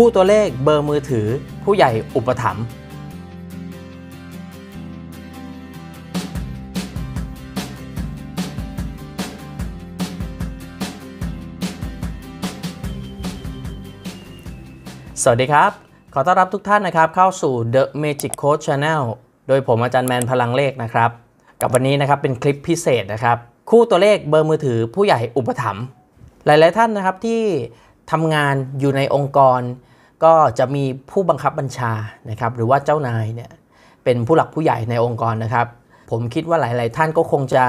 คู่ตัวเลขเบอร์มือถือผู้ใหญ่อุปถัมภ์ สวัสดีครับ ขอต้อนรับทุกท่านนะครับเข้าสู่ The Magic Code Channel โดยผมอาจารย์แมนพลังเลขนะครับ กับวันนี้นะครับเป็นคลิปพิเศษนะครับ คู่ตัวเลขเบอร์มือถือผู้ใหญ่อุปถัมภ์หลาย ๆ ท่านนะครับที่ทำงานอยู่ในองค์กรก็จะมีผู้บังคับบัญชานะครับหรือว่าเจ้านายเนี่ยเป็นผู้หลักผู้ใหญ่ในองค์กรนะครับ ผมคิดว่าหลายๆ ท่านก็คงจะ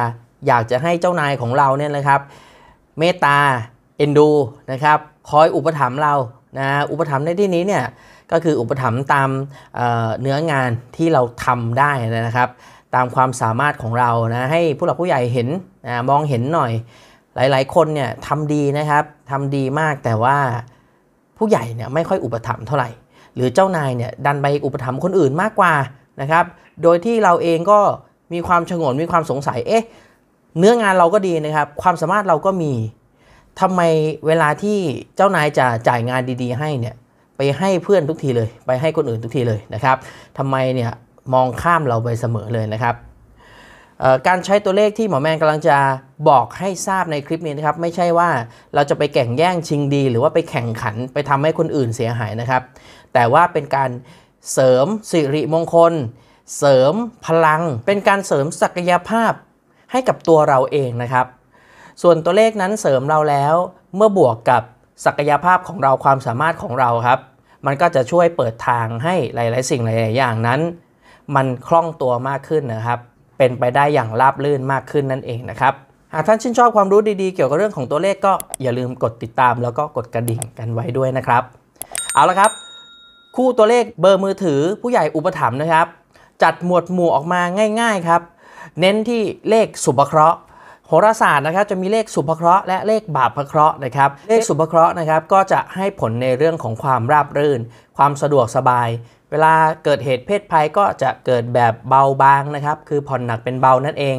อยากจะให้เจ้านายของเราเนี่ยนะครับเมตตาเอ็นดูนะครับคอยอุปถัมภ์เรานะอุปถัมภ์ในที่นี้เนี่ยก็คืออุปถัมภ์ตามเเนื้องานที่เราทำได้นะครับ ตามความสามารถของเรานะให้ผู้หลักผู้ใหญ่เห็นนะมองเห็นหน่อย หลาย ๆคนเนี่ยทำดีนะครับทำดีมากแต่ว่าผู้ใหญ่เนี่ยไม่ค่อยอุปถัมภ์เท่าไหร่หรือเจ้านายเนี่ย ดันไปอุปถัมภ์คนอื่นมากกว่านะครับ โดยที่เราเองก็มีความโงนมีความสงสัยเอ๊ะเนื้องานเราก็ดีนะครับ ความสามารถเราก็มี ทำไมเวลาที่เจ้านายจะจ่ายงานดีๆ ให้เนี่ย ไปให้เพื่อนทุกทีเลย ไปให้คนอื่นทุกทีเลยนะครับทำไมเนี่ยมองข้ามเราไปเสมอเลยนะครับการใช้ตัวเลขที่หมอแมนกำลังจะบอกให้ทราบในคลิปนี้นะครับ ไม่ใช่ว่าเราจะไปแข่งแย่งชิงดีหรือว่าไปแข่งขันไปทำให้คนอื่นเสียหายนะครับ แต่ว่าเป็นการเสริมสิริมงคล เสริมพลัง เป็นการเสริมศักยภาพให้กับตัวเราเองนะครับ ส่วนตัวเลขนั้นเสริมเราแล้วเมื่อบวกกับศักยภาพของเราความสามารถของเราครับ มันก็จะช่วยเปิดทางให้หลาย ๆ สิ่งหลาย ๆอย่างนั้น มันคล่องตัวมากขึ้นนะครับเป็นไปได้อย่างราบรื่นมากขึ้นนั่นเองนะครับ หากท่านชื่นชอบความรู้ดีๆเกี่ยวกับเรื่องของตัวเลขก็อย่าลืมกดติดตาม แล้วก็กดกระดิ่งกันไว้ด้วยนะครับ เอาละครับ คู่ตัวเลขเบอร์มือถือผู้ใหญ่อุปถัมภ์นะครับ จัดหมวดหมู่ออกมาง่ายๆครับ เน้นที่เลขสุภเคราะห์ โหราศาสตร์นะครับจะมีเลขสุภเคราะห์และเลขบาปเคราะห์นะครับเลขสุภเคราะห์นะครับก็จะให้ผลในเรื่องของความราบรื่น ความสะดวกสบายเวลาเกิดเหตุเพศภัยก็จะเกิดแบบเบา บางนะครับ คือผ่อนหนักเป็นเบานั่นเอง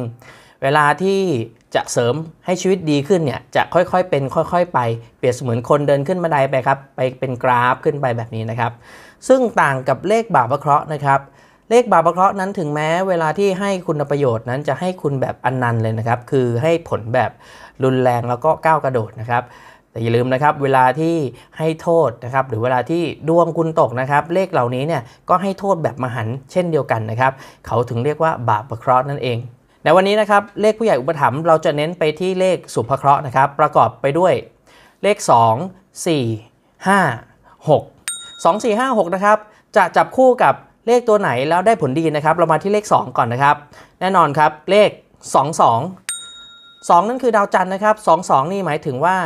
เวลาที่จะเสริมให้ชีวิตดีขึ้นเนี่ยจะค่อยๆ เป็นค่อยๆไปเปรียบเสมือนคนเดินขึ้นบันไดไปครับ ไปเป็นกราฟขึ้นไปแบบนี้นะครับ ซึ่งต่างกับเลขบาปะเคราะห์นะครับ เลขบาปะเคราะห์นั้นถึงแม้เวลาที่ให้คุณประโยชน์นั้นจะให้คุณแบบอันนันเลยนะครับ คือให้ผลแบบรุนแรงแล้วก็ก้าวกระโดดนะครับแต่อย่าลืมนะครับเวลาที่ให้โทษนะครับ หรือเวลาที่ดวงคุณตกนะครับ เลขเหล่านี้เนี่ยก็ให้โทษแบบมหันเช่นเดียวกันนะครับเขาถึงเรียกว่าบาประเคราะห์นั่นเอง ในวันนี้นะครับเลขผู้ใหญ่อุปถัมภ์เราจะเน้นไปที่เลขสุภเคราะห์นะครับ ประกอบไปด้วย เลข 2 4 5 6 2 4 5 6 นะครับ จะจับคู่กับเลขตัวไหนแล้วได้ผลดีนะครับเรามาที่เลข 2 ก่อนนะครับ แน่นอนครับเลข 2 2 2 นั่นคือดาวจันทร์นะครับ 2 2 นี่หมายถึงว่า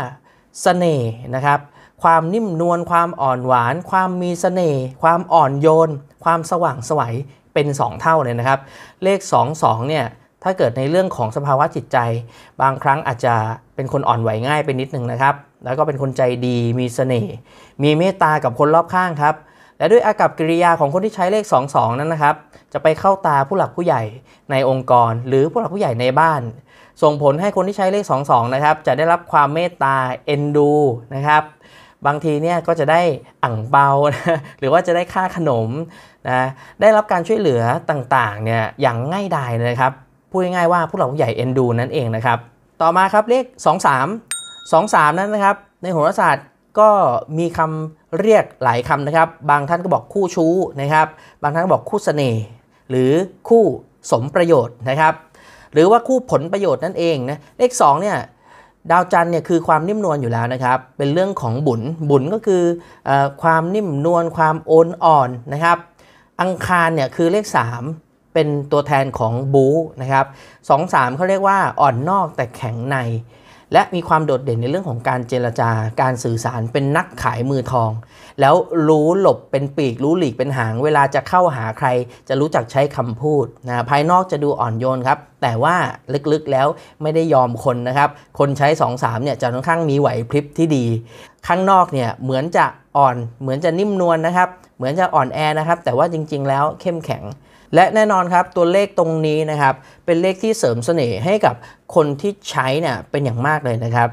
เสน่ห์นะครับความนิ่มนวลความอ่อนหวาน ความมีเสน่ห์ความอ่อนโยนความสว่างสวัยเป็น 2 เท่าเลยนะครับ เลข 2 2เนี่ยถ้าเกิดในเรื่องของสภาวะจิตใจ บางครั้งอาจจะเป็นคนอ่อนไหวง่ายไปนิดนึงนะครับ แล้วก็เป็นคนใจดีมีสเสน่ห์มีเมตตากับคนรอบข้างครับและด้วยอากับกิริยาของคนที่ใช้เลข2 2นั้นนะครับ จะไปเข้าตาผู้หลักผู้ใหญ่ในองค์กร หรือผู้หลักผู้ใหญ่ในบ้านส่งผลให้คนที่ใช้เลข 22นะครับ จะได้รับความเมตตาเอ็นดูนะครับบางทีเนี่ยก็จะได้อ่างเปาหรือว่าจะได้ค่าขนมนะได้รับการช่วยเหลือต่างๆเนี่ยอย่างง่ายดายนะครับพูดง่ายๆว่าผู้หลักผู้ใหญ่เอ็นดูนั่นเองนะครับต่อมาครับเลข23 23 นั้นนะครับ ในโหราศาสตร์ก็มีคำเรียกหลายคำนะครับ บางท่านก็บอกคู่ชู้นะครับ บางท่านก็บอกคู่สเสน่ห์หรือคู่สมประโยชน์นะครับหรือว่าคู่ผลประโยชน์นั่นเองนะเลข2เนี่ยดาวจันทร์เนี่ยคือความนิ่มนวลอยู่แล้วนะครับ เป็นเรื่องของบุญ บุญก็คืออความนิ่มนวลความโอนอ่อนนะครับ อังคารเนี่ยคือเลข 3 เป็นตัวแทนของบูนะครับสองสามเขาเรียกว่าอ่อนนอกแต่แข็งในและมีความโดดเด่นในเรื่องของการเจรจาการสื่อสารเป็นนักขายมือทอง แล้วรู้หลบเป็นปีกรู้หลีกเป็นหาง เวลาจะเข้าหาใครจะรู้จักใช้คำพูดนะภายนอกจะดูอ่อนโยนครับ แต่ว่า ลึกๆ แล้วไม่ได้ยอมคนนะครับ คนใช้ 2-3 เนี่ยจะค่อนข้างมีไหวพริบที่ดี ข้างนอกเนี่ยเหมือนจะอ่อน เหมือนจะนิ่มนวลนนะครับ เหมือนจะอ่อนแอนะครับแต่ว่าจริงๆ แล้วเข้มแข็งและแน่นอนครับตัวเลขตรงนี้นะครับเป็นเลขที่เสริมเสน่ห์ให้กับคนที่ใช้เนี่ยเป็นอย่างมากเลยนะครับ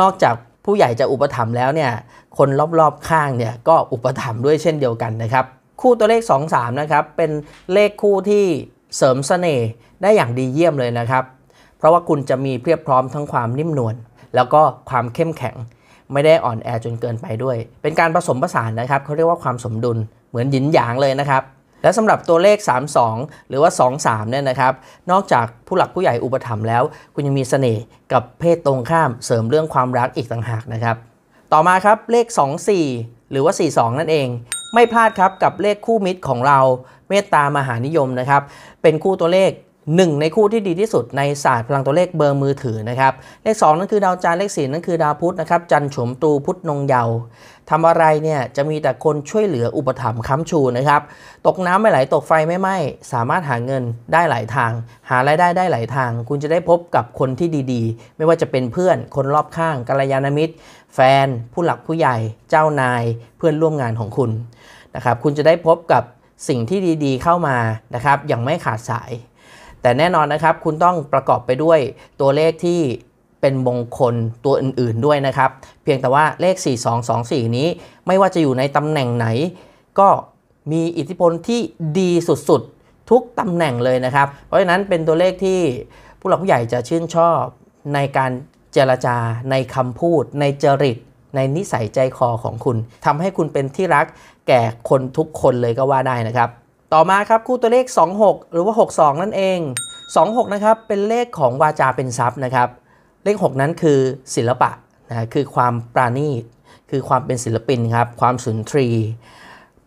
นอกจากผู้ใหญ่จะอุปถัมภ์แล้วเนี่ย คนรอบๆ ข้างเนี่ยก็อุปถัมภ์ด้วยเช่นเดียวกันนะครับ คู่ตัวเลข2-3นะครับ เป็นเลขคู่ที่เสริมสเสน่ห์ได้อย่างดีเยี่ยมเลยนะครับ เพราะว่าคุณจะมีเพียบพร้อมทั้งความนิ่มนวลแล้วก็ความเข้มแข็งไม่ได้อ่อนแอจนเกินไปด้วยเป็นการผสมผสานนะครับเขาเรียกว่าความสมดุลเหมือนหยินหยางเลยนะครับและสำหรับตัวเลข 32 หรือว่า 23เนี่ยนะครับ นอกจากผู้หลักผู้ใหญ่อุปถัมภ์แล้ว คุณยังมีสเสน่ห์กับเพศตรงข้ามเสริมเรื่องความรักอีกต่างหากนะครับต่อมาครับ เลข 24 หรือว่า 42 นั่นเอง ไม่พลาดครับกับเลขคู่มิตรของเราเมตตามหานิยมนะครับเป็นคู่ตัวเลขหนึ่งในคู่ที่ดีที่สุดในศาสตร์พลังตัวเลขเบอร์มือถือนะครับเลข2นั่นคือดาวจันทร์เลข4นั่นคือดาวพุธนะครับจันทร์โฉมตูพุธนงเยาทำอะไรเนี่ยจะมีแต่คนช่วยเหลืออุปถัมภ์ค้ำชูนะครับ ตกน้ำไม่ไหล ตกไฟไม่ไหม้สามารถหาเงินได้หลายทาง หารายได้ได้หลายทาง คุณจะได้พบกับคนที่ดีๆ ไม่ว่าจะเป็นเพื่อนคนรอบข้างกัลยาณมิตร แฟน ผู้หลักผู้ใหญ่ เจ้านาย เพื่อนร่วมงานของคุณนะครับคุณจะได้พบกับสิ่งที่ดีๆ เข้ามานะครับอย่างไม่ขาดสาย แต่แน่นอนนะครับคุณต้องประกอบไปด้วยตัวเลขที่เป็นมงคลตัวอื่นๆด้วยนะครับ เพียงแต่ว่าเลข 4224 นี้ไม่ว่าจะอยู่ในตำแหน่งไหน ก็มีอิทธิพลที่ดีสุดๆ ทุกตำแหน่งเลยนะครับ เพราะฉะนั้นเป็นตัวเลขที่ผู้หลักผู้ใหญ่จะชื่นชอบในการเจรจาในคำพูด ในจริต ในนิสัยใจคอของคุณทำให้คุณเป็นที่รักแก่คนทุกคนเลยก็ว่าได้นะครับ ต่อมาครับคู่ตัวเลข 26 หรือว่า 62 นั่นเอง 26 นะครับ เป็นเลขของวาจาเป็นทรัพย์นะครับเลข6นั้นคือศิลปะนะคคือความปราณีตคือความเป็นศิลปิน ครับความสุนทรี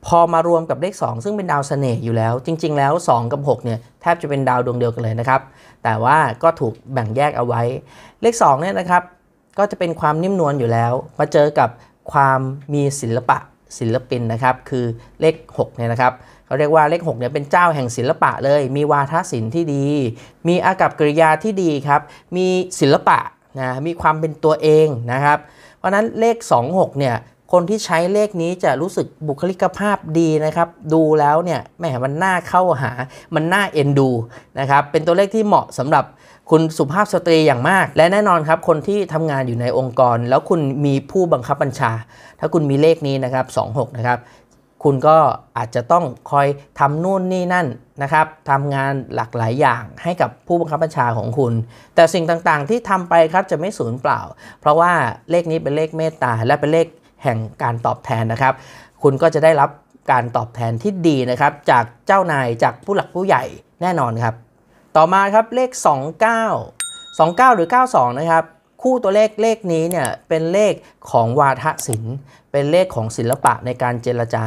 พอมารวมกับเลข 2 ซึ่งเป็นดาวสเสน่ห์อยู่แล้ว จริงๆแล้ว 2กับ6เนี่ยแทบจะเป็นดาวดวงเดียวกันเลยนะครับ แต่ว่าก็ถูกแบ่งแยกเอาไว้ เลข2เนี่ยนะครับก็จะเป็นความนิ่มนวลอยู่แล้ว มาเจอกับความมีศิลปะศิลปินนะครับ คือเลข6เนี่ยนะครับเรียกว่าเลข6เนี่ยเป็นเจ้าแห่งศิลปะเลย มีวาทศิลป์ที่ดี มีอากับกริยาที่ดีครับ มีศิลปะนะมีความเป็นตัวเองนะครับ เพราะนั้นเลข 26เนี่ย คนที่ใช้เลขนี้จะรู้สึกบุคลิกภาพดีนะครับ ดูแล้วเนี่ยแหมมันน่าเข้าหา มันน่าเอ็นดูนะครับ เป็นตัวเลขที่เหมาะสำหรับคุณสุภาพสตรีอย่างมาก และแน่นอนครับ คนที่ทำงานอยู่ในองค์กร แล้วคุณมีผู้บังคับบัญชา ถ้าคุณมีเลขนี้นะครับ26 นะครับคุณก็อาจจะต้องคอยทำนู่นนี่นั่นนะครับทำงานหลากหลายอย่างให้กับผู้บังคับบัญชาของคุณ แต่สิ่งต่าง ๆ ที่ทำไปครับจะไม่สูญเปล่า เพราะว่าเลขนี้เป็นเลขเมตตาและเป็นเลขแห่งการตอบแทนนะครับ คุณก็จะได้รับการตอบแทนที่ดีนะครับ จากเจ้านายจากผู้หลักผู้ใหญ่แน่นอนครับ ต่อมาครับเลข 29 29 หรือ 92 นะครับคู่ตัวเลขเลขนี้เนี่ยเป็นเลขของวาทศิลป์ เป็นเลขของศิลปะในการเจรจา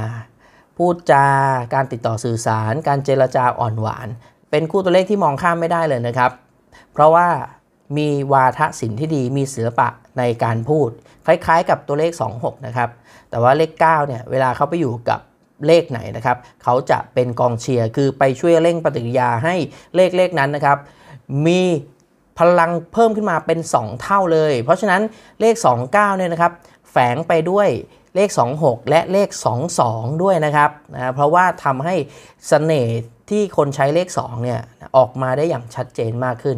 พูดจาการติดต่อสื่อสาร การเจรจาอ่อนหวาน เป็นคู่ตัวเลขที่มองข้ามไม่ได้เลยนะครับ เพราะว่ามีวาทศิลป์ที่ดีมีศิลปะในการพูด คล้าย ๆ กับตัวเลข26นะครับ แต่ว่าเลข9เนี่ยเวลาเขาไปอยู่กับเลขไหนนะครับ เขาจะเป็นกองเชียร์คือไปช่วยเร่งปฏิกิริยาให้เลขเลขนั้นนะครับ มีพลังเพิ่มขึ้นมาเป็น 2 เท่าเลย เพราะฉะนั้นเลข 29เนี่ยนะครับ แฝงไปด้วยเลข 26 และเลข 22 ด้วยนะครับนะเพราะว่าทำให้สเสน่ห์ที่คนใช้เลข2เนี่ยออกมาได้อย่างชัดเจนมากขึ้น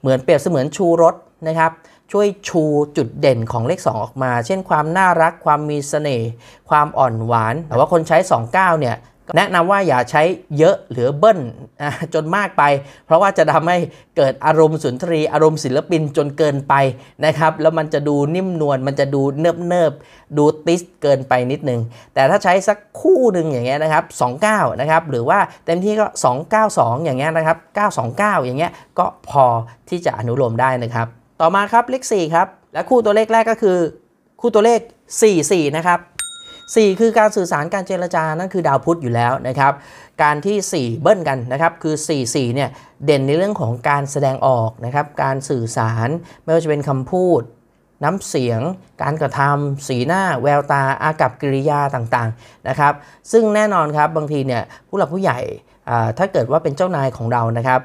เหมือนเปรียบเสมือนชูรถนะครับช่วยชูจุดเด่นของเลข 2 ออกมา เช่นความน่ารักความมีสเสน่ห์ความอ่อนหวาน แต่ว่าคนใช้ 29 เนี่ยแนะนำว่าอย่าใช้เยอะหรือเบิ้ลจนมากไป เพราะว่าจะทำให้เกิดอารมณ์สุนทรี อารมณ์ศิลปินจนเกินไปนะครับ แล้วมันจะดูนิ่มนวลมันจะดูเนิบเนิบดูติสเกินไปนิดนึงแต่ถ้าใช้สักคู่หนึ่งอย่างเงี้ยนะครับ 29 นะครับ หรือว่าเต็มที่ก็ 292 อย่างเงี้ยนะครับ929อย่างเงี้ยก็พอที่จะอนุโลมได้นะครับ ต่อมาครับเลข4ครับ และคู่ตัวเลขแรกก็คือ คู่ตัวเลข 44 นะครับ4 คือการสื่อสารการเจรจานั่นคือดาวพุธอยู่แล้วนะครับ การที่ 4 เบิ้ลกันนะครับ คือ4 4เนี่ยเด่นในเรื่องของการแสดงออกนะครับการสื่อสารไม่ว่าจะเป็นคำพูด น้ำเสียง การกระทำสีหน้าแววตาอากับกิริยาต่างๆนะครับซึ่งแน่นอนครับบางทีเนี่ยผู้หลักผู้ใหญ่ถ้าเกิดว่าเป็นเจ้านายของเรานะครับ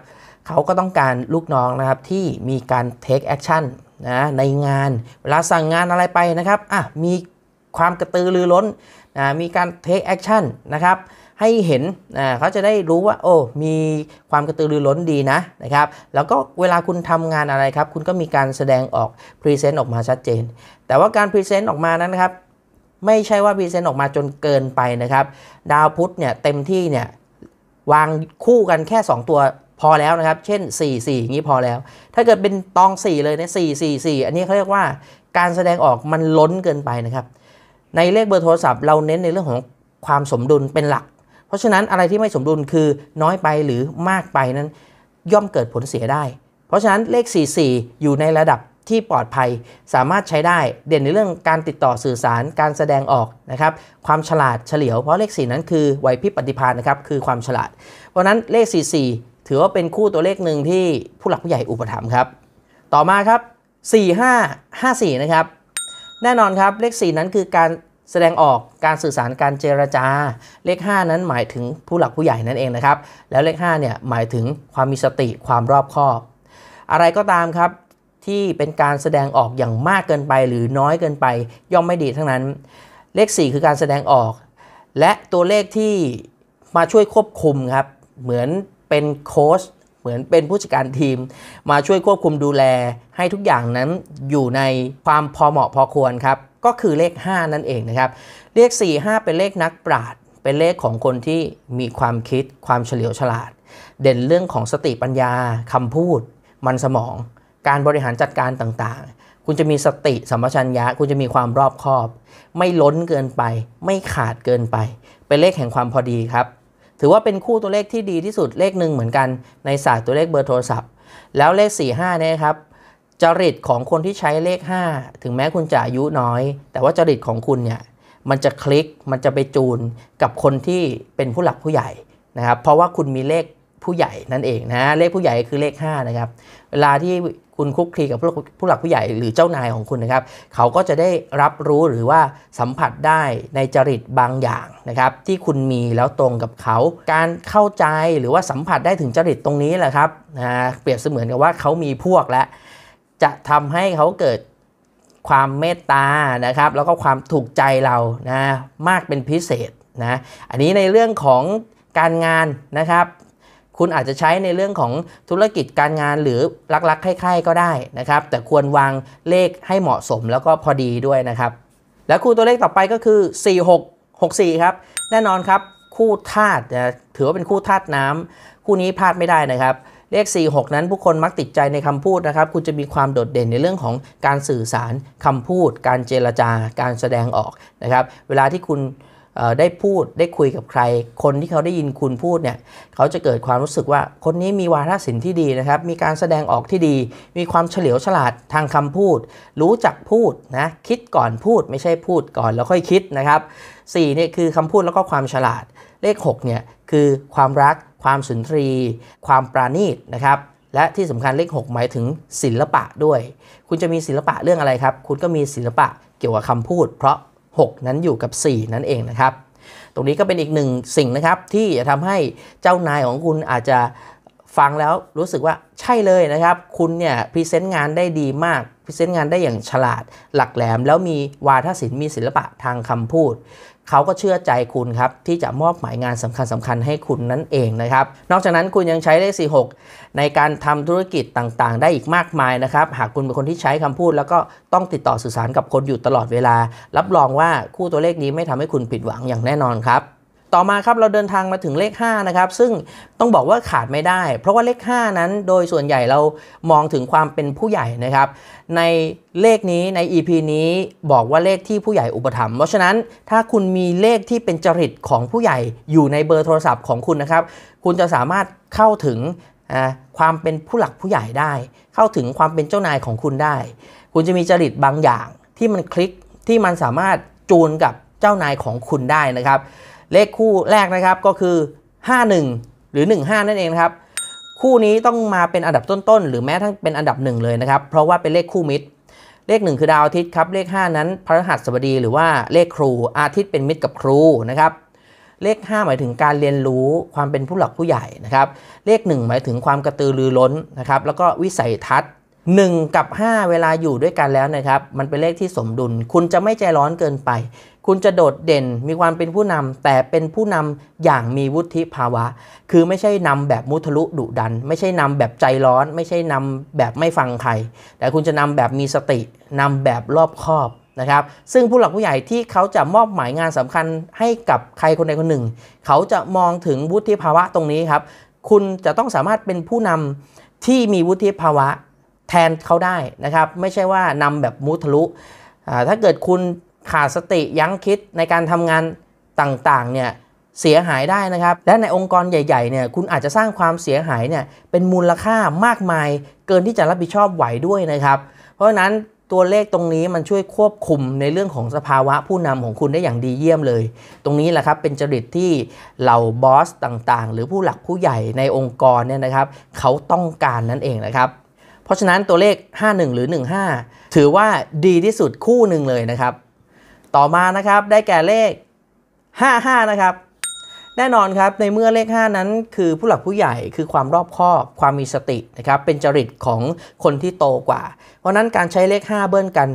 เขาก็ต้องการลูกน้องนะครับที่มีการ take action นะในงานเวลาสั่งงานอะไรไปนะครับอ่ะมีความกระตือรือร้นนะมีการเทคแอคชั่นนะครับ ให้เห็นนะเขาจะได้รู้ว่า โอ้ มีความกระตือรือร้นดีนะนะครับ แล้วก็เวลาคุณทำงานอะไรครับ คุณก็มีการแสดงออกพรีเซนต์ออกมาชัดเจน แต่ว่าการพรีเซนต์ออกมานั้นนะครับ ไม่ใช่ว่าพรีเซนต์ออกมาจนเกินไปนะครับ ดาวพุธเนี่ย เต็มที่เนี่ย วางคู่กันแค่ 2 ตัวพอแล้วนะครับ เช่น 4 4อย่างนี้พอแล้ว ถ้าเกิดเป็นตอง 4 เลยเนี่ย4 4 4 อันนี้เขาเรียกว่า การแสดงออกมันล้นเกินไปนะครับในเลขเบอร์โทรศัพท์เราเน้นในเรื่องของความสมดุลเป็นหลัก เพราะฉะนั้นอะไรที่ไม่สมดุลคือน้อยไปหรือมากไปนั้นย่อมเกิดผลเสียได้ เพราะฉะนั้นเลข 44 อยู่ในระดับที่ปลอดภัย สามารถใช้ได้เด่นในเรื่องการติดต่อสื่อสารการแสดงออกนะครับ ความฉลาดเฉลียวเพราะเลข 4 นั้นคือไหวพริบปฏิภาณนะครับคือความฉลาด เพราะนั้นเลข 44 ถือว่าเป็นคู่ตัวเลขหนึ่งที่ผู้หลักผู้ใหญ่อุปถัมภ์ครับต่อมาครับ 4554 นะครับแน่นอนครับเลข4 นั้นคือการแสดงออก การสื่อสาร การเจรจา เลข 5 นั้นหมายถึงผู้หลักผู้ใหญ่นั่นเองนะครับ แล้วเลข5เนี่ยหมายถึงความมีสติความรอบคอบ อะไรก็ตามครับที่เป็นการแสดงออกอย่างมากเกินไปหรือน้อยเกินไปย่อมไม่ดีทั้งนั้น เลข 4 คือการแสดงออก และตัวเลขที่มาช่วยควบคุมครับเหมือนเป็นโค้ชเหมือนเป็นผู้จัดการทีมมาช่วยควบคุมดูแลให้ทุกอย่างนั้นอยู่ในความพอเหมาะพอควรครับ ก็คือเลข 5 นั่นเองนะครับ เลข4 5 เป็นเลขนักปราชญ์เป็นเลขของคนที่มีความคิด ความเฉลียวฉลาด เด่นเรื่องของสติปัญญาคำพูด มันสมอง การบริหารจัดการต่างๆ คุณจะมีสติสัมปชัญญะคุณจะมีความรอบคอบ ไม่ล้นเกินไป ไม่ขาดเกินไป เป็นเลขแห่งความพอดีครับถือว่าเป็นคู่ตัวเลขที่ดีที่สุดเลขหนึ่งเหมือนกันในศาสตร์ตัวเลขเบอร์โทรศัพท์ แล้วเลข 4 5 เนี่ยครับ จริตของคนที่ใช้เลข 5 ถึงแม้คุณจะอายุน้อย แต่ว่าจริตของคุณเนี่ย มันจะคลิกมันจะไปจูนกับคนที่เป็นผู้หลักผู้ใหญ่นะครับเพราะว่าคุณมีเลขผู้ใหญ่นั่นเองนะเลขผู้ใหญ่คือเลข5นะครับเวลาที่คุณคุกคีกับผู้หลักผู้ใหญ่หรือเจ้านายของคุณนะครับ เขาก็จะได้รับรู้หรือว่าสัมผัสได้ในจริตบางอย่างนะครับ ที่คุณมีแล้วตรงกับเขา การเข้าใจหรือว่าสัมผัสได้ถึงจริตตรงนี้แหละครับนะเปรียบเสมือนกับว่าเขามีพวกและ จะทำให้เขาเกิดความเมตตานะครับ แล้วก็ความถูกใจเรานะมากเป็นพิเศษนะอันนี้ในเรื่องของการงานนะครับคุณอาจจะใช้ในเรื่องของธุรกิจการงานหรือลักๆล้า่ๆก็ได้นะครับ แต่ควรวางเลขให้เหมาะสมแล้วก็พอดีด้วยนะครับ และคู่ตัวเลขต่อไปก็คือ 46 64ครับแน่นอนครับ คู่ธาตุถือว่าเป็นคู่ธาตุน้ำ คู่นี้พลาดไม่ได้นะครับ เลข 46 นั้นผู้คนมักติดใจในคำพูดนะครับคุณจะมีความโดดเด่นในเรื่องของการสื่อสารคำพูด การเจรจาการแสดงออกนะครับเวลาที่คุณได้พูดได้คุยกับใคร คนที่เขาได้ยินคุณพูดเนี่ยเขาจะเกิดความรู้สึกว่าคนนี้มีวาทศิลป์ที่ดีนะครับ มีการแสดงออกที่ดี มีความเฉลียวฉลาดทางคำพูด รู้จักพูดนะ คิดก่อนพูด ไม่ใช่พูดก่อนแล้วค่อยคิดนะครับ4เนี่ยคือคำพูดแล้วก็ความฉลาด เลข6เนี่ย คือความรักความสุนทรี ความปราณีตนะครับและที่สำคัญเลข 6 หมายถึงศิลปะด้วย คุณจะมีศิลปะเรื่องอะไรครับ คุณก็มีศิลปะเกี่ยวกับคำพูดเพราะ6 นั้นอยู่กับ 4 นั่นเองนะครับ ตรงนี้ก็เป็นอีกหนึ่งสิ่งนะครับที่จะทำให้เจ้านายของคุณอาจจะฟังแล้วรู้สึกว่าใช่เลยนะครับ คุณเนี่ยพรีเซนต์งานได้ดีมากพรีเซนต์งานได้อย่างฉลาดหลักแหลมแล้วมีวาทศิลป์มีศิลปะทางคำพูดเขาก็เชื่อใจคุณครับ ที่จะมอบหมายงานสำคัญสำคัญให้คุณนั่นเองนะครับ นอกจากนั้นคุณยังใช้เลข46 ในการทำธุรกิจต่างๆ ได้อีกมากมายนะครับ หากคุณเป็นคนที่ใช้คำพูดแล้วก็ต้องติดต่อสื่อสารกับคนอยู่ตลอดเวลา รับรองว่าคู่ตัวเลขนี้ไม่ทำให้คุณผิดหวังอย่างแน่นอนครับต่อมาครับเราเดินทางมาถึงเลข 5 นะครับ ซึ่งต้องบอกว่าขาดไม่ได้ เพราะว่าเลข 5 นั้นโดยส่วนใหญ่เรามองถึงความเป็นผู้ใหญ่นะครับ ในเลขนี้ใน EP นี้บอกว่าเลขที่ผู้ใหญ่อุปถัมภ์เพราะฉะนั้นถ้าคุณมีเลขที่เป็นจริตของผู้ใหญ่อยู่ในเบอร์โทรศัพท์ของคุณนะครับ คุณจะสามารถเข้าถึงความเป็นผู้หลักผู้ใหญ่ได้ เข้าถึงความเป็นเจ้านายของคุณได้ คุณจะมีจริตบางอย่างที่มันคลิกที่มันสามารถจูนกับเจ้านายของคุณได้นะครับเลขคู่แรกนะครับก็คือ 51 หรือ 15 นั่นเองครับคู่นี้ต้องมาเป็นอันดับต้นๆหรือแม้ทั้งเป็นอันดับหนึ่งเลยนะครับ เพราะว่าเป็นเลขคู่มิตร เลข 1 คือดาวอาทิตย์ครับเลข 5 นั้นพฤหัสบดีหรือว่าเลขครูอาทิตย์เป็นมิตรกับครูนะครับ เลข 5 หมายถึงการเรียนรู้ความเป็นผู้หลักผู้ใหญ่นะครับ เลข 1 หมายถึงความกระตือรือร้นนะครับ แล้วก็วิสัยทัศน์1กับ5 เวลาอยู่ด้วยกันแล้วนะครับ มันเป็นเลขที่สมดุล คุณจะไม่ใจร้อนเกินไปคุณจะโดดเด่นมีความเป็นผู้นำ แต่เป็นผู้นำอย่างมีวุฒิภาวะ คือไม่ใช่นำแบบมุทะลุดุดัน ไม่ใช่นำแบบใจร้อน ไม่ใช่นำแบบไม่ฟังใคร แต่คุณจะนำแบบมีสติ นำแบบรอบคอบนะครับ ซึ่งผู้หลักผู้ใหญ่ที่เขาจะมอบหมายงานสำคัญให้กับใครคนใดคนหนึ่ง เขาจะมองถึงวุฒิภาวะตรงนี้ครับ คุณจะต้องสามารถเป็นผู้นำที่มีวุฒิภาวะแทนเขาได้นะครับไม่ใช่ว่านำแบบมุทะลุถ้าเกิดคุณขาดสติยั้งคิดในการทำงานต่างๆเนี่ยเสียหายได้นะครับ และในองค์กรใหญ่ๆเนี่ยคุณอาจจะสร้างความเสียหายเนี่ยเป็นมูลค่ามากมายเกินที่จะรับผิดชอบไหวด้วยนะครับ เพราะฉะนั้นตัวเลขตรงนี้มันช่วยควบคุมในเรื่องของสภาวะผู้นำของคุณได้อย่างดีเยี่ยมเลย ตรงนี้แหละครับเป็นจริตที่เหล่าบอสต่างๆ หรือผู้หลักผู้ใหญ่ในองค์กรเนี่ยนะครับ เขาต้องการนั่นเองนะครับ เพราะฉะนั้นตัวเลข 51หรือ15ถือว่าดีที่สุดคู่หนึ่งเลยนะครับต่อมานะครับ ได้แก่เลข 55นะครับ แน่นอนครับ ในเมื่อเลข 5 นั้นคือผู้หลักผู้ใหญ่คือความรอบคอบ ความมีสตินะครับ เป็นจริตของคนที่โตกว่า เพราะนั้นการใช้เลข 5 เบิ้ลกัน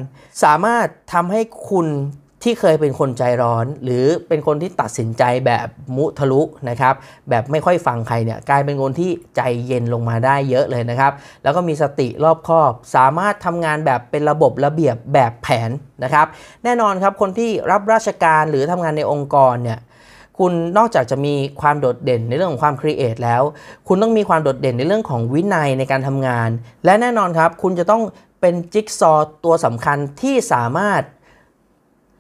สามารถทำให้คุณที่เคยเป็นคนใจร้อนหรือเป็นคนที่ตัดสินใจแบบมุทะลุนะครับแบบไม่ค่อยฟังใครเนี่ยกลายเป็นคนที่ใจเย็นลงมาได้เยอะเลยนะครับ แล้วก็มีสติรอบคอบสามารถทำงานแบบเป็นระบบระเบียบแบบแผนนะครับ แน่นอนครับคนที่รับราชการหรือทำงานในองค์กรเนี่ยคุณนอกจากจะมีความโดดเด่นในเรื่องของความครีเอทแล้วคุณต้องมีความโดดเด่นในเรื่องของวินัยในการทำงาน และแน่นอนครับ คุณจะต้องเป็นจิ๊กซอตัวสำคัญที่สามารถ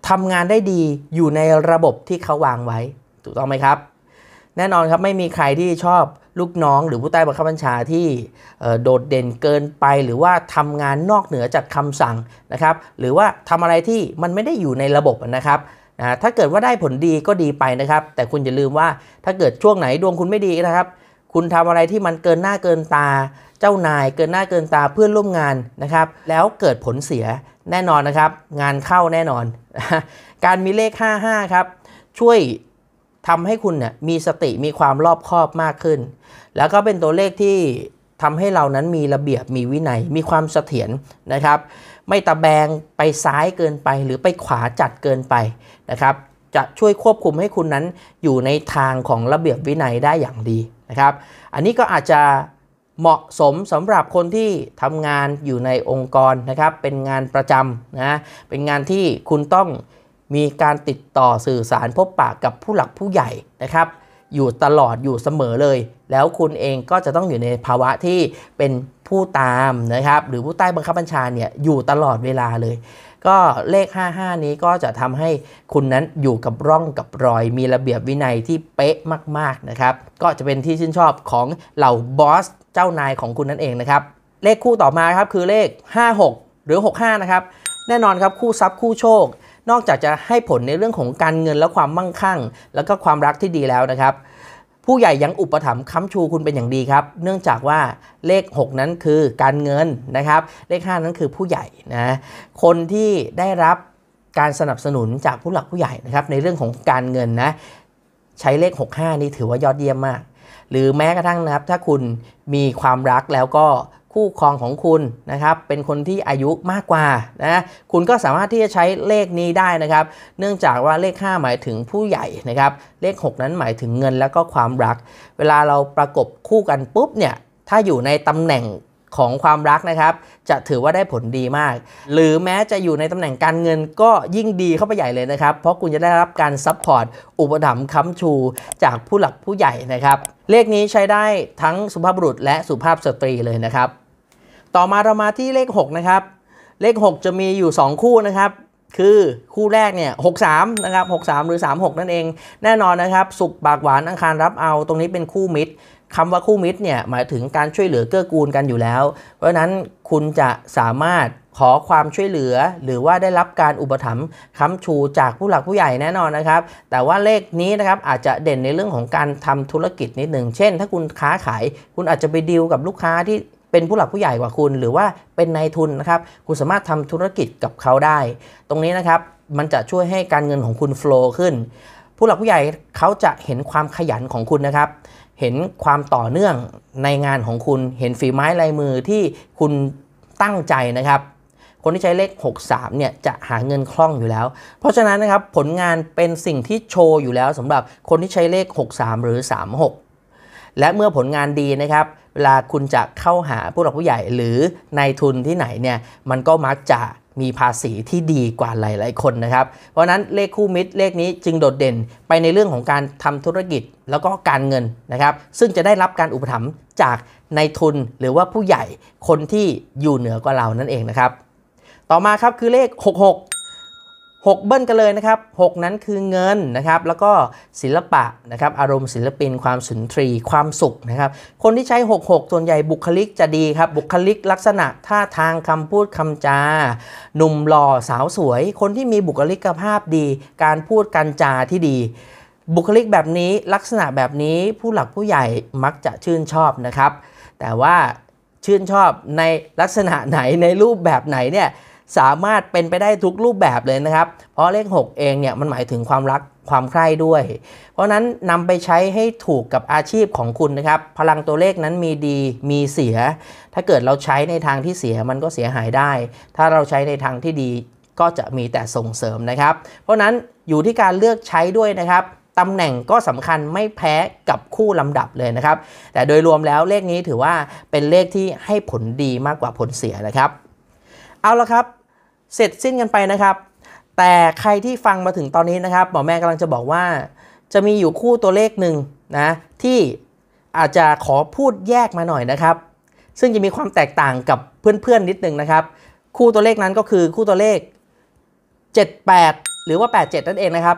ทำงานได้ดีอยู่ในระบบที่เขาวางไว้ ถูกต้องไหมครับ แน่นอนครับไม่มีใครที่ชอบลูกน้อง หรือผู้ใต้บังคับบัญชาที่โดดเด่นเกินไปหรือว่าทำงานนอกเหนือจากคำสั่งนะครับ หรือว่าทำอะไรที่มันไม่ได้อยู่ในระบบนะครับนะถ้าเกิดว่าได้ผลดีก็ดีไปนะครับ แต่คุณอย่าลืมว่า ถ้าเกิดช่วงไหนดวงคุณไม่ดีนะครับ คุณทำอะไรที่มันเกินหน้าเกินตา เจ้านายเกินหน้าเกินตาเพื่อนร่วมงานนะครับ แล้วเกิดผลเสียแน่นอนนะครับ งานเข้าแน่นอนการมีเลข 55ครับช่วยทำให้คุณเนี่ยมีสติมีความรอบคอบมากขึ้น แล้วก็เป็นตัวเลขที่ทำให้เรานั้นมีระเบียบมีวินัย มีความเสถียรนะครับ ไม่ตะแบงไปซ้ายเกินไป หรือไปขวาจัดเกินไปนะครับ จะช่วยควบคุมให้คุณนั้นอยู่ในทางของระเบียบวินัยได้อย่างดีนะครับ อันนี้ก็อาจจะเหมาะสมสำหรับคนที่ทำงานอยู่ในองค์กรนะครับเป็นงานประจำนะเป็นงานที่คุณต้องมีการติดต่อสื่อสารพบปะกับผู้หลักผู้ใหญ่นะครับ อยู่ตลอดอยู่เสมอเลย แล้วคุณเองก็จะต้องอยู่ในภาวะที่เป็นผู้ตามนะครับหรือผู้ใต้บังคับบัญชาเนี่ยอยู่ตลอดเวลาเลยก็เลข 55 นี้ก็จะทำให้คุณนั้นอยู่กับร่องกับรอย มีระเบียบวินัยที่เป๊ะมากๆนะครับ ก็จะเป็นที่ชื่นชอบของเหล่าบอสเจ้านายของคุณนั่นเองนะครับ เลขคู่ต่อมาครับคือเลข 56 หรือ 65 นะครับ แน่นอนครับคู่ทรัพย์คู่โชค นอกจากจะให้ผลในเรื่องของการเงินและความมั่งคั่ง แล้วก็ความรักที่ดีแล้วนะครับผู้ใหญ่ยังอุปถัมภ์ค้ำชูคุณเป็นอย่างดีครับ เนื่องจากว่าเลข 6 นั้นคือการเงินนะครับ เลข 5 นั้นคือผู้ใหญ่นะ คนที่ได้รับการสนับสนุนจากผู้หลักผู้ใหญ่นะครับ ในเรื่องของการเงินนะใช้เลข 65 นี่ถือว่ายอดเยี่ยมมาก หรือแม้กระทั่งนะครับถ้าคุณมีความรักแล้วก็คู่ครองของคุณนะครับเป็นคนที่อายุมากกว่านะคุณก็สามารถที่จะใช้เลขนี้ได้นะครับ เนื่องจากว่าเลข 5 หมายถึงผู้ใหญ่นะครับเลข 6 นั้นหมายถึงเงินแล้วก็ความรัก เวลาเราประกบคู่กันปุ๊บเนี่ยถ้าอยู่ในตำแหน่งของความรักนะครับ จะถือว่าได้ผลดีมาก หรือแม้จะอยู่ในตำแหน่งการเงินก็ยิ่งดีเข้าไปใหญ่เลยนะครับเพราะคุณจะได้รับการซัพพอร์ตอุปถัมภ์ค้ำชู จากผู้หลักผู้ใหญ่นะครับ เลขนี้ใช้ได้ทั้งสุภาพบุรุษและสุภาพสตรีเลยนะครับต่อมาเรามาที่เลข6นะครับ เลข 6 จะมีอยู่ 2 คู่นะครับ คือคู่แรกเนี่ยหกสามนะครับหกสามหรือสามหกนั่นเอง แน่นอนนะครับ สุกปากหวานอังคารรับเอาตรงนี้เป็นคู่มิตรคำว่าคู่มิตรเนี่ยหมายถึงการช่วยเหลือเกื้อกูลกันอยู่แล้ว เพราะนั้นคุณจะสามารถขอความช่วยเหลือ หรือว่าได้รับการอุปถัมภ์ค้ำชูจากผู้หลักผู้ใหญ่แน่นอนนะครับ แต่ว่าเลขนี้นะครับอาจจะเด่นในเรื่องของการทำธุรกิจนิดหนึ่งเช่น ถ้าคุณค้าขายคุณอาจจะไปดีลกับลูกค้าที่เป็นผู้หลักผู้ใหญ่กว่าคุณหรือว่าเป็นนายทุนนะครับ คุณสามารถทำธุรกิจกับเขาได้ ตรงนี้นะครับมันจะช่วยให้การเงินของคุณฟล์ขึ้น ผู้หลักผู้ใหญ่เขาจะเห็นความขยันของคุณนะครับ เห็นความต่อเนื่องในงานของคุณเห็นฝีไม้ลายมือที่คุณตั้งใจนะครับ คนที่ใช้เลข63 เนี่ยจะหาเงินคล่องอยู่แล้ว เพราะฉะนั้นนะครับผลงานเป็นสิ่งที่โชว์อยู่แล้วสำหรับคนที่ใช้เลข 63หรือ36และเมื่อผลงานดีนะครับเวลาคุณจะเข้าหาผู้หลักผู้ใหญ่หรือนายทุนที่ไหนเนี่ยมันก็มักจะมีภาษีที่ดีกว่าหลาย ๆ คนนะครับ เพราะนั้นเลขคู่มิตรเลขนี้จึงโดดเด่นไปในเรื่องของการทำธุรกิจแล้วก็การเงินนะครับ ซึ่งจะได้รับการอุปถัมภ์จากนายทุนหรือว่าผู้ใหญ่คนที่อยู่เหนือกว่าเรา นั่นเองนะครับ ต่อมาครับคือเลข 66 6เบิ้ลกันเลยนะครับ6นั้นคือเงินนะครับ แล้วก็ศิลปะนะครับ อารมณ์ศิลปิน ความสุนทรี ความสุขนะครับ คนที่ใช้ 66 ส่วนใหญ่บุคลิกจะดีครับ บุคลิกลักษณะท่าทางคำพูดคำจา หนุ่มหล่อสาวสวย คนที่มีบุคลิกภาพดี การพูดการจาที่ดี บุคลิกแบบนี้ลักษณะแบบนี้ผู้หลักผู้ใหญ่มักจะชื่นชอบนะครับ แต่ว่าชื่นชอบในลักษณะไหนในรูปแบบไหนเนี่ยสามารถเป็นไปได้ทุกรูปแบบเลยนะครับ เพราะเลข 6 เองเนี่ยมันหมายถึงความรักความใคร่ด้วย เพราะนั้นนำไปใช้ให้ถูกกับอาชีพของคุณนะครับ พลังตัวเลขนั้นมีดีมีเสีย ถ้าเกิดเราใช้ในทางที่เสียมันก็เสียหายได้ ถ้าเราใช้ในทางที่ดีก็จะมีแต่ส่งเสริมนะครับ เพราะนั้นอยู่ที่การเลือกใช้ด้วยนะครับตำแหน่งก็สำคัญไม่แพ้กับคู่ลำดับเลยนะครับ แต่โดยรวมแล้วเลขนี้ถือว่าเป็นเลขที่ให้ผลดีมากกว่าผลเสียนะครับ เอาละครับเสร็จสิ้นกันไปนะครับ แต่ใครที่ฟังมาถึงตอนนี้นะครับ หมอแม่กำลังจะบอกว่า จะมีอยู่คู่ตัวเลขหนึ่งนะ ที่อาจจะขอพูดแยกมาหน่อยนะครับ ซึ่งจะมีความแตกต่างกับเพื่อนๆนิดนึงนะครับ คู่ตัวเลขนั้นก็คือคู่ตัวเลข 78 หรือว่า 87 นั่นเองนะครับ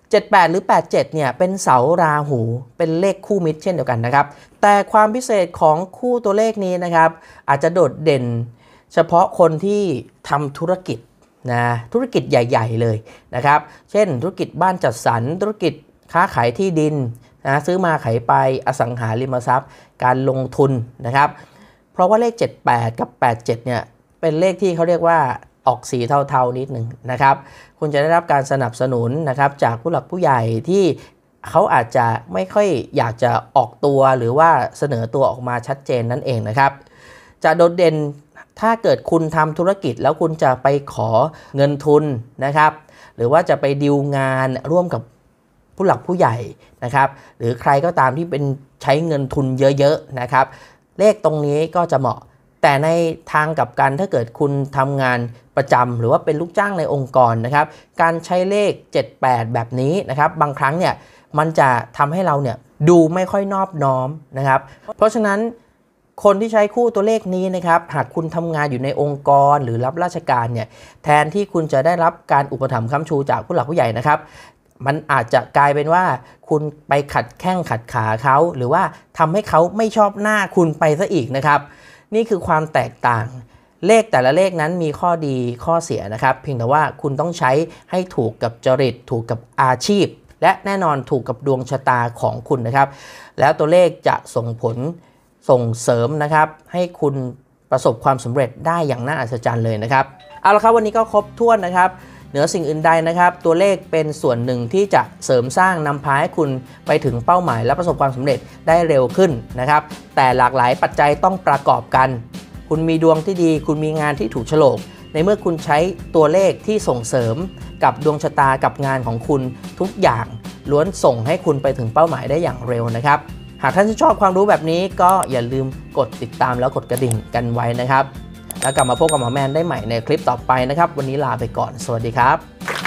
78 หรือ 87 เนี่ย เป็นเสาราหู เป็นเลขคู่มิตรเช่นเดียวกันนะครับ แต่ความพิเศษของคู่ตัวเลขนี้นะครับ อาจจะโดดเด่นเฉพาะคนที่ทำธุรกิจนะ ธุรกิจใหญ่ๆเลยนะครับ เช่น ธุรกิจบ้านจัดสรร ธุรกิจค้าขายที่ดินนะซื้อมาขายไป อสังหาริมทรัพย์ การลงทุนนะครับ เพราะว่าเลข 78 กับ 87เนี่ยเป็นเลขที่เขาเรียกว่าออกสีเทาๆนิดหนึ่งนะครับ คุณจะได้รับการสนับสนุนนะครับ จากผู้หลักผู้ใหญ่ที่เขาอาจจะไม่ค่อยอยากจะออกตัวหรือว่าเสนอตัวออกมาชัดเจนนั่นเองนะครับ จะโดดเด่นถ้าเกิดคุณทำธุรกิจแล้วคุณจะไปขอเงินทุนนะครับ หรือว่าจะไปดิวงานร่วมกับผู้หลักผู้ใหญ่นะครับ หรือใครก็ตามที่เป็นใช้เงินทุนเยอะๆนะครับ เลขตรงนี้ก็จะเหมาะแต่ในทางกับการถ้าเกิดคุณทำงานประจำหรือว่าเป็นลูกจ้างในองค์กรนะครับ การใช้เลข 78 แบบนี้นะครับ บางครั้งเนี่ยมันจะทำให้เราเนี่ยดูไม่ค่อยนอบน้อมนะครับ เพราะฉะนั้นคนที่ใช้คู่ตัวเลขนี้นะครับ หากคุณทำงานอยู่ในองค์กรหรือรับราชการ เนี่ย แทนที่คุณจะได้รับการอุปถัมภ์ค้ำชูจากผู้หลักผู้ใหญ่นะครับมันอาจจะกลายเป็นว่า คุณไปขัดแข้งขัดขาเขา หรือว่าทำให้เขาไม่ชอบหน้าคุณไปซะอีกนะครับ นี่คือความแตกต่างเลขแต่ละเลขนั้นมีข้อดีข้อเสียนะครับ เพียงแต่ว่าคุณต้องใช้ให้ถูกกับจริตถูกกับอาชีพ และแน่นอนถูกกับดวงชะตาของคุณนะครับ แล้วตัวเลขจะส่งผลส่งเสริมนะครับให้คุณประสบความสำเร็จได้อย่างน่าอัศจรรย์เลยนะครับ เอาละครับวันนี้ก็ครบถ้วนนะครับ เหนือสิ่งอื่นใดนะครับ ตัวเลขเป็นส่วนหนึ่งที่จะเสริมสร้างนำพาให้คุณไปถึงเป้าหมายและประสบความสำเร็จได้เร็วขึ้นนะครับ แต่หลากหลายปัจจัยต้องประกอบกัน คุณมีดวงที่ดี คุณมีงานที่ถูกฉลกในเมื่อคุณใช้ตัวเลขที่ส่งเสริม กับดวงชะตากับงานของคุณทุกอย่าง ล้วนส่งให้คุณไปถึงเป้าหมายได้อย่างเร็วนะครับหากท่านชอบความรู้แบบนี้ก็อย่าลืมกดติดตามแล้วกดกระดิ่งกันไว้นะครับ แล้วกลับมาพบกับหมอแมนได้ใหม่ในคลิปต่อไปนะครับ วันนี้ลาไปก่อนสวัสดีครับ